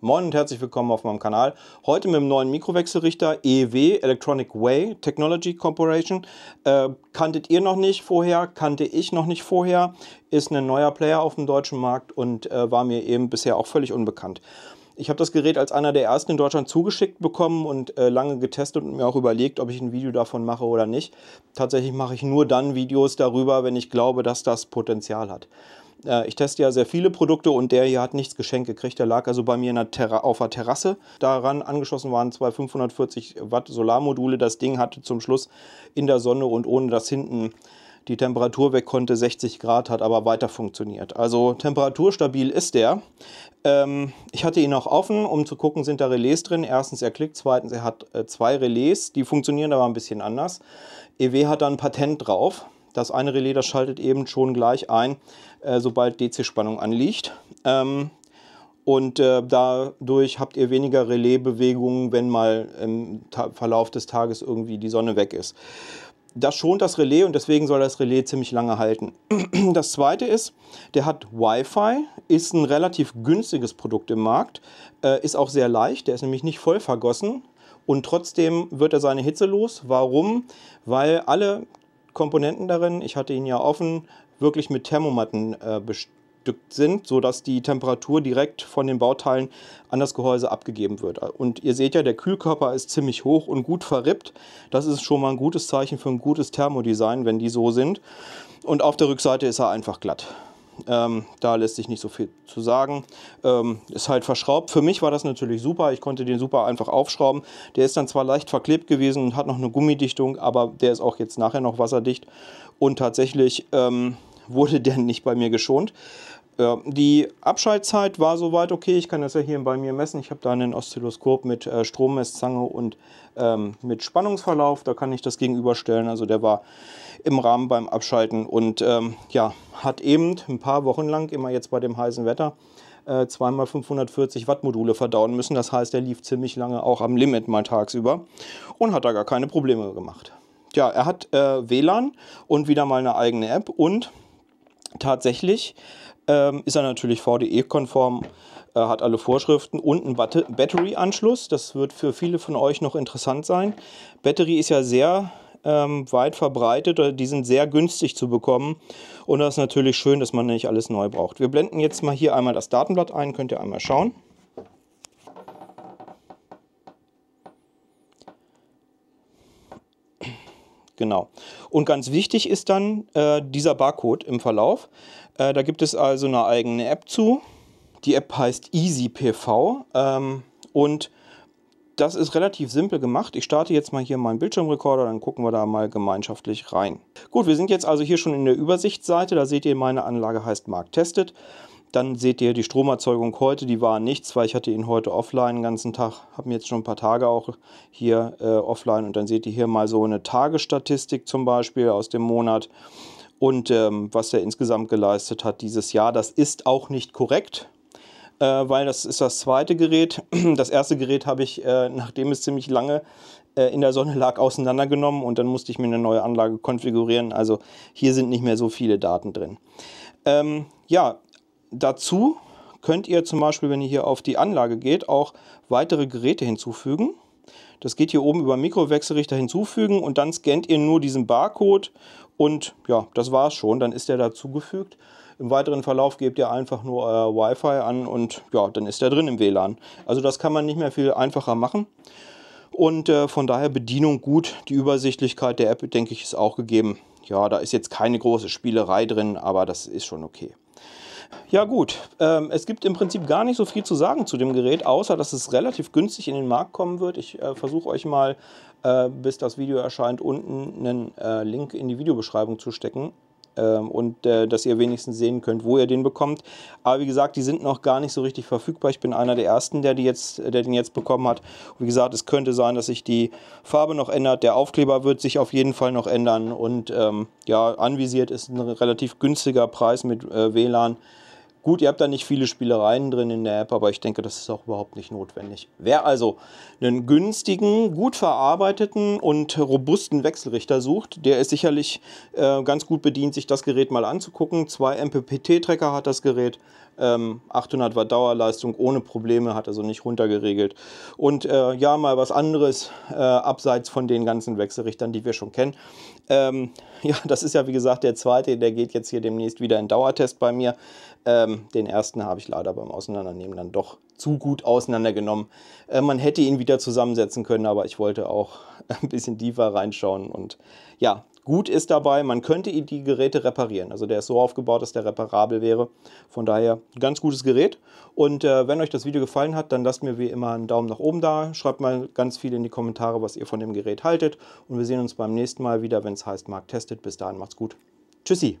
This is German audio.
Moin und herzlich willkommen auf meinem Kanal. Heute mit dem neuen Mikrowechselrichter EW Electronic Way Technology Corporation. Äh, kanntet ihr noch nicht vorher, kannte ich noch nicht vorher. Ist ein neuer Player auf dem deutschen Markt und äh, war mir eben bisher auch völlig unbekannt. Ich habe das Gerät als einer der ersten in Deutschland zugeschickt bekommen und äh, lange getestet und mir auch überlegt, ob ich ein Video davon mache oder nicht. Tatsächlich mache ich nur dann Videos darüber, wenn ich glaube, dass das Potenzial hat. Äh, ich teste ja sehr viele Produkte und der hier hat nichts geschenkt gekriegt. Der lag also bei mir der auf der Terrasse. Daran angeschlossen waren zwei 540 Watt Solarmodule. Das Ding hatte zum Schluss in der Sonne und ohne dass hinten die Temperatur weg konnte, 60 Grad, hat aber weiter funktioniert. Also temperaturstabil ist der. Ähm, ich hatte ihn auch offen, um zu gucken, sind da Relais drin. Erstens, er klickt, zweitens, er hat äh, zwei Relais, die funktionieren aber ein bisschen anders. EW hat da ein Patent drauf. Das eine Relais, das schaltet eben schon gleich ein, äh, sobald DC-Spannung anliegt. Ähm, und äh, dadurch habt ihr weniger Relaisbewegungen, wenn mal im Ta Verlauf des Tages irgendwie die Sonne weg ist. Das schont das Relais und deswegen soll das Relais ziemlich lange halten. Das zweite ist, der hat Wi-Fi, ist ein relativ günstiges Produkt im Markt, äh, ist auch sehr leicht, der ist nämlich nicht voll vergossen, und trotzdem wird er seine Hitze los. Warum? Weil alle Komponenten darin, ich hatte ihn ja offen, wirklich mit Thermomatten äh, bestückt sind, sodass die Temperatur direkt von den Bauteilen an das Gehäuse abgegeben wird. Und ihr seht ja, der Kühlkörper ist ziemlich hoch und gut verrippt. Das ist schon mal ein gutes Zeichen für ein gutes Thermodesign, wenn die so sind. Und auf der Rückseite ist er einfach glatt. Ähm, da lässt sich nicht so viel zu sagen. Ähm, ist halt verschraubt. Für mich war das natürlich super. Ich konnte den super einfach aufschrauben. Der ist dann zwar leicht verklebt gewesen und hat noch eine Gummidichtung, aber der ist auch jetzt nachher noch wasserdicht. Und tatsächlich ähm, wurde der nicht bei mir geschont. Ja, die Abschaltzeit war soweit okay. Ich kann das ja hier bei mir messen. Ich habe da einen Oszilloskop mit äh, Strommesszange und ähm, mit Spannungsverlauf. Da kann ich das gegenüberstellen. Also der war im Rahmen beim Abschalten und ähm, ja, hat eben ein paar Wochen lang, immer jetzt bei dem heißen Wetter, äh, zweimal 540 Watt Module verdauen müssen. Das heißt, der lief ziemlich lange auch am Limit mal tagsüber und hat da gar keine Probleme gemacht. Ja, er hat äh, WLAN und wieder mal eine eigene App und tatsächlich ähm, ist er natürlich VDE-konform, äh, hat alle Vorschriften und einen Battery-Anschluss. Das wird für viele von euch noch interessant sein. Battery ist ja sehr ähm, weit verbreitet, die sind sehr günstig zu bekommen. Und das ist natürlich schön, dass man nicht alles neu braucht. Wir blenden jetzt mal hier einmal das Datenblatt ein, könnt ihr einmal schauen. Genau. Und ganz wichtig ist dann äh, dieser Barcode im Verlauf. Äh, da gibt es also eine eigene App zu. Die App heißt EasyPV ähm, und das ist relativ simpel gemacht. Ich starte jetzt mal hier meinen Bildschirmrekorder, dann gucken wir da mal gemeinschaftlich rein. Gut, wir sind jetzt also hier schon in der Übersichtsseite. Da seht ihr, meine Anlage heißt Mark Tested. Dann seht ihr die Stromerzeugung heute, die war nichts, weil ich hatte ihn heute offline den ganzen Tag, habe mir jetzt schon ein paar Tage auch hier äh, offline und dann seht ihr hier mal so eine Tagesstatistik zum Beispiel aus dem Monat und ähm, was er insgesamt geleistet hat dieses Jahr. Das ist auch nicht korrekt, äh, weil das ist das zweite Gerät. Das erste Gerät habe ich, äh, nachdem es ziemlich lange äh, in der Sonne lag, auseinandergenommen und dann musste ich mir eine neue Anlage konfigurieren. Also hier sind nicht mehr so viele Daten drin. Ähm, ja, dazu könnt ihr zum Beispiel, wenn ihr hier auf die Anlage geht, auch weitere Geräte hinzufügen. Das geht hier oben über Mikrowechselrichter hinzufügen und dann scannt ihr nur diesen Barcode und ja, das war's schon, dann ist der dazugefügt. Im weiteren Verlauf gebt ihr einfach nur euer Wi-Fi an und ja, dann ist er drin im WLAN. Also das kann man nicht mehr viel einfacher machen. Und äh, von daher Bedienung gut, die Übersichtlichkeit der App, denke ich, ist auch gegeben. Ja, da ist jetzt keine große Spielerei drin, aber das ist schon okay. Ja gut, ähm, es gibt im Prinzip gar nicht so viel zu sagen zu dem Gerät, außer dass es relativ günstig in den Markt kommen wird. Ich äh, versuche euch mal, äh, bis das Video erscheint, unten einen äh, Link in die Videobeschreibung zu stecken ähm, und äh, dass ihr wenigstens sehen könnt, wo ihr den bekommt. Aber wie gesagt, die sind noch gar nicht so richtig verfügbar. Ich bin einer der ersten, der, die jetzt, der den jetzt bekommen hat. Und wie gesagt, es könnte sein, dass sich die Farbe noch ändert. Der Aufkleber wird sich auf jeden Fall noch ändern. Und ähm, ja, anvisiert ist ein relativ günstiger Preis mit äh, WLAN. Gut, ihr habt da nicht viele Spielereien drin in der App, aber ich denke, das ist auch überhaupt nicht notwendig. Wer also einen günstigen, gut verarbeiteten und robusten Wechselrichter sucht, der ist sicherlich äh, ganz gut bedient, sich das Gerät mal anzugucken. Zwei MPPT-Tracker hat das Gerät, ähm, 800 Watt Dauerleistung ohne Probleme, hat also nicht runtergeregelt. Und äh, ja, mal was anderes, äh, abseits von den ganzen Wechselrichtern, die wir schon kennen. Ähm, ja, das ist ja wie gesagt der zweite, der geht jetzt hier demnächst wieder in Dauertest bei mir. Ähm, den ersten habe ich leider beim Auseinandernehmen dann doch zu gut auseinandergenommen. Äh, man hätte ihn wieder zusammensetzen können, aber ich wollte auch ein bisschen tiefer reinschauen und ja, Gut ist dabei, man könnte die Geräte reparieren. Also der ist so aufgebaut, dass der reparabel wäre. Von daher ganz gutes Gerät. Und äh, wenn euch das Video gefallen hat, dann lasst mir wie immer einen Daumen nach oben da. Schreibt mal ganz viel in die Kommentare, was ihr von dem Gerät haltet. Und wir sehen uns beim nächsten Mal wieder, wenn es heißt Markt testet. Bis dahin macht's gut. Tschüssi.